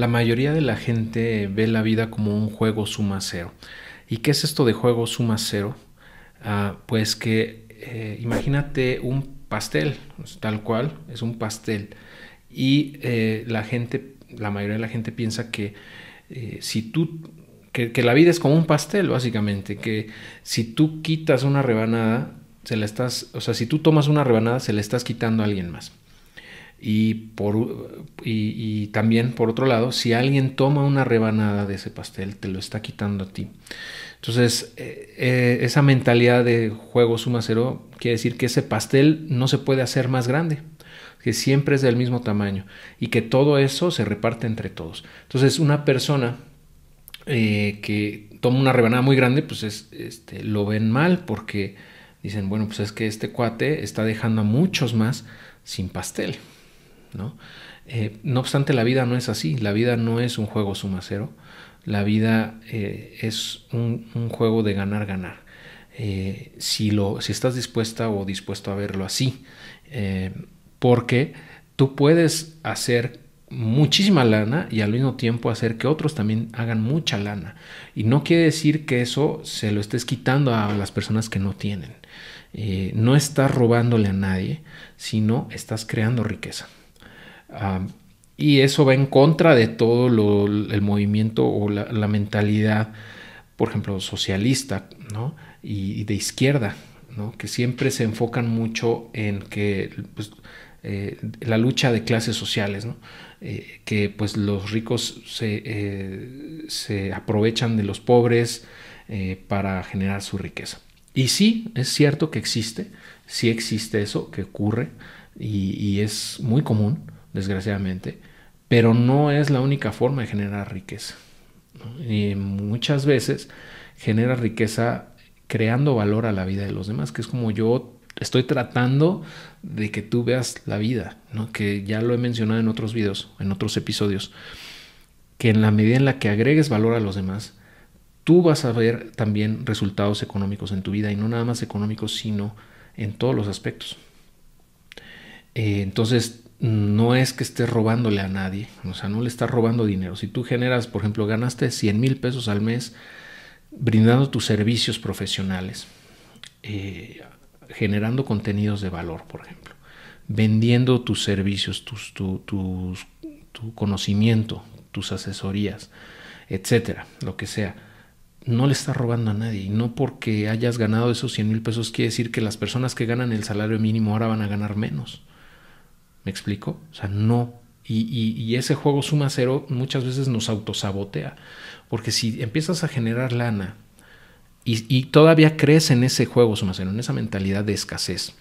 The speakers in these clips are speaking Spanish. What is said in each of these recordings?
La mayoría de la gente ve la vida como un juego suma cero. ¿Y qué es esto de juego suma cero? Ah, pues que eh, imagínate un pastel, pues, tal cual, es un pastel. Y eh, la gente, la mayoría de la gente piensa que eh, si tú, que, la vida es como un pastel, básicamente, que si tú quitas una rebanada, se la estás, o sea, si tú tomas una rebanada, se la estás quitando a alguien más. Y, por, y, también, por otro lado, si alguien toma una rebanada de ese pastel, te lo está quitando a ti. Entonces, eh, eh, esa mentalidad de juego suma cero quiere decir que ese pastel no se puede hacer más grande, que siempre es del mismo tamaño y que todo eso se reparte entre todos. Entonces, una persona eh, que toma una rebanada muy grande, pues este, lo ven mal porque dicen, bueno, pues es que este cuate está dejando a muchos más sin pastel. ¿no? Eh, no obstante, la vida no es así, la vida no es un juego suma cero, la vida eh, es un, juego de ganar, ganar. Eh, si, lo, si estás dispuesta o dispuesto a verlo así, porque tú puedes hacer muchísima lana y al mismo tiempo hacer que otros también hagan mucha lana. Y no quiere decir que eso se lo estés quitando a las personas que no tienen. no estás robándole a nadie, sino estás creando riqueza y eso va en contra de todo el movimiento o la, mentalidad, por ejemplo, socialista y, de izquierda, que siempre se enfocan mucho en que pues, eh, la lucha de clases sociales, eh, que pues los ricos se, eh, aprovechan de los pobres para generar su riqueza. Y sí, es cierto que existe, sí existe eso que ocurre y es muy común desgraciadamente, pero no es la única forma de generar riqueza. Y muchas veces genera riqueza creando valor a la vida de los demás, que es como yo estoy tratando de que tú veas la vida, que ya lo he mencionado en otros videos, en otros episodios, que en la medida en la que agregues valor a los demás, tú vas a ver también resultados económicos en tu vida y no nada más económicos, sino en todos los aspectos. Eh, entonces, no es que estés robándole a nadie, o sea, no le estás robando dinero. Si tú generas, por ejemplo, ganaste 100 mil pesos al mes brindando tus servicios profesionales, eh, generando contenidos de valor, por ejemplo, vendiendo tus servicios, tus, tu, conocimiento, tus asesorías, etcétera, lo que sea. No le estás robando a nadie. Y no porque hayas ganado esos 100 mil pesos quiere decir que las personas que ganan el salario mínimo ahora van a ganar menos. ¿Me explico? O sea, no. Y, ese juego suma cero muchas veces nos autosabotea. Porque si empiezas a generar lana y, todavía crees en ese juego suma cero, en esa mentalidad de escasez,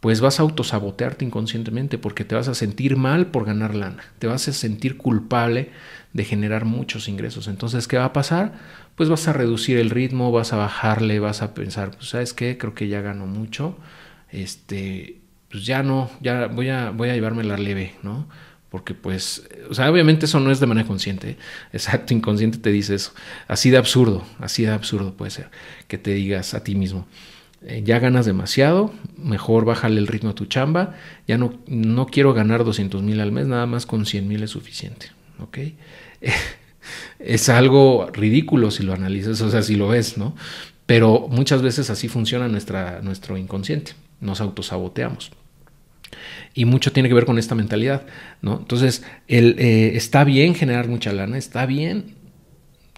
pues vas a autosabotearte inconscientemente porque te vas a sentir mal por ganar lana, te vas a sentir culpable de generar muchos ingresos. Entonces, ¿qué va a pasar? Pues vas a reducir el ritmo, vas a bajarle, vas a pensar, pues, ¿sabes qué? Creo que ya gano mucho, este, pues ya no, ya voy a, voy a llevarme la leve, ¿no? Porque pues, o sea, obviamente eso no es de manera consciente, exacto, inconsciente te dice eso, así de absurdo, así de absurdo puede ser que te digas a ti mismo, eh, ya ganas demasiado, mejor bájale el ritmo a tu chamba, ya no, no quiero ganar 200 mil al mes, nada más con 100 mil es suficiente, ¿ok? es algo ridículo si lo analizas, o sea, si lo ves, ¿no? Pero muchas veces así funciona nuestra, nuestro inconsciente, nos autosaboteamos. Y mucho tiene que ver con esta mentalidad, ¿no? Entonces, el, eh, está bien generar mucha lana, está bien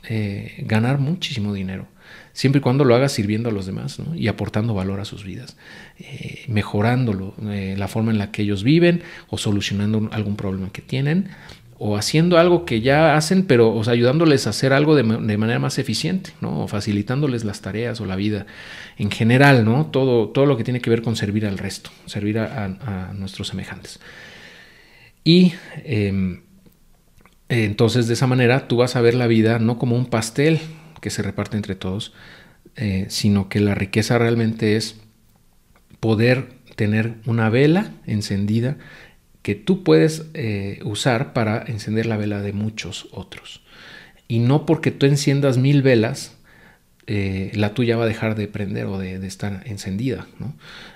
eh, ganar muchísimo dinero, siempre y cuando lo hagas sirviendo a los demás y aportando valor a sus vidas, eh, mejorándolo, eh, la forma en la que ellos viven o solucionando algún problema que tienen o haciendo algo que ya hacen, pero ayudándoles a hacer algo de, manera más eficiente, ¿no? O facilitándoles las tareas o la vida en general, ¿no? Todo, todo lo que tiene que ver con servir al resto, servir a, nuestros semejantes. Y em, entonces de esa manera tú vas a ver la vida no como un pastel que se reparte entre todos, eh, sino que la riqueza realmente es poder tener una vela encendida que tú puedes eh, usar para encender la vela de muchos otros. Y no porque tú enciendas mil velas, eh, la tuya va a dejar de prender o de, estar encendida.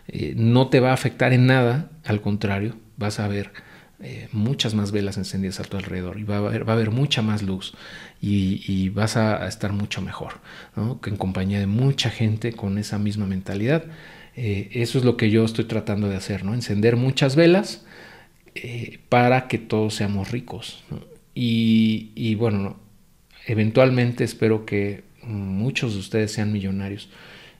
Eh, ¿no? te va a afectar en nada, al contrario, vas a ver muchas más velas encendidas a tu alrededor y va a haber, mucha más luz y, vas a, estar mucho mejor que en compañía de mucha gente con esa misma mentalidad. eso es lo que yo estoy tratando de hacer, ¿no? encender muchas velas eh, para que todos seamos ricos. Y, bueno, eventualmente espero que muchos de ustedes sean millonarios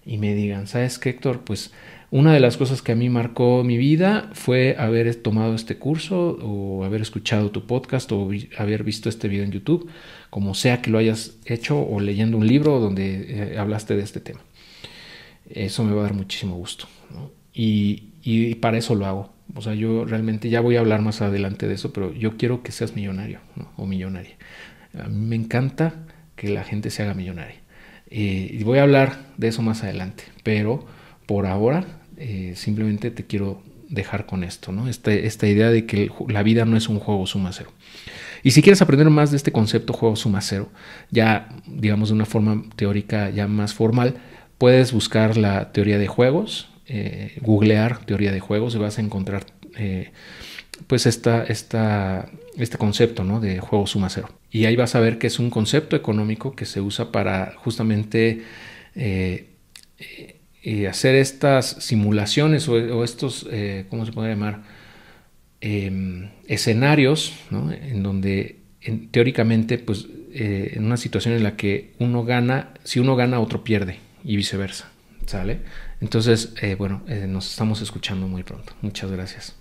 y me digan, ¿sabes qué, Héctor? Pues una de las cosas que a mí marcó mi vida fue haber tomado este curso o haber escuchado tu podcast o haber visto este video en YouTube, como sea que lo hayas hecho o leyendo un libro donde eh, hablaste de este tema. Eso me va a dar muchísimo gusto. y para eso lo hago. O sea, yo realmente ya voy a hablar más adelante de eso, pero yo quiero que seas millonario o millonaria. A mí me encanta que la gente se haga millonaria. Eh, y voy a hablar de eso más adelante, pero por ahora eh, simplemente te quiero dejar con esto, ¿no? Este, esta, idea de que la vida no es un juego suma cero. Y si quieres aprender más de este concepto juego suma cero, ya digamos de una forma teórica ya más formal, puedes buscar la teoría de juegos eh, googlear teoría de juegos y vas a encontrar eh, pues esta, este concepto de juego suma cero. Y ahí vas a ver que es un concepto económico que se usa para justamente eh, hacer estas simulaciones o, estos, ¿cómo se puede llamar? Em, escenarios en donde teóricamente pues en una situación en la que uno gana, si uno gana otro pierde y viceversa, ¿sale? Entonces, eh, bueno, eh, nos estamos escuchando muy pronto. Muchas gracias.